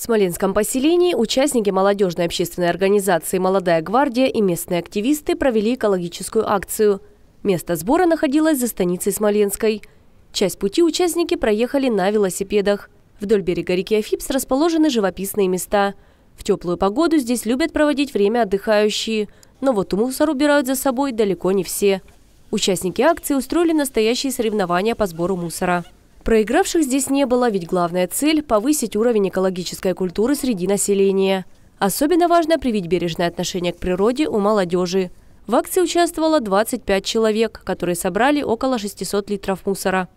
В Смоленском поселении участники молодежной общественной организации «Молодая гвардия» и местные активисты провели экологическую акцию. Место сбора находилось за станицей Смоленской. Часть пути участники проехали на велосипедах. Вдоль берега реки Афипс расположены живописные места. В теплую погоду здесь любят проводить время отдыхающие. Но вот мусор убирают за собой далеко не все. Участники акции устроили настоящие соревнования по сбору мусора. Проигравших здесь не было, ведь главная цель – повысить уровень экологической культуры среди населения. Особенно важно привить бережное отношение к природе у молодежи. В акции участвовало 25 человек, которые собрали около 600 литров мусора.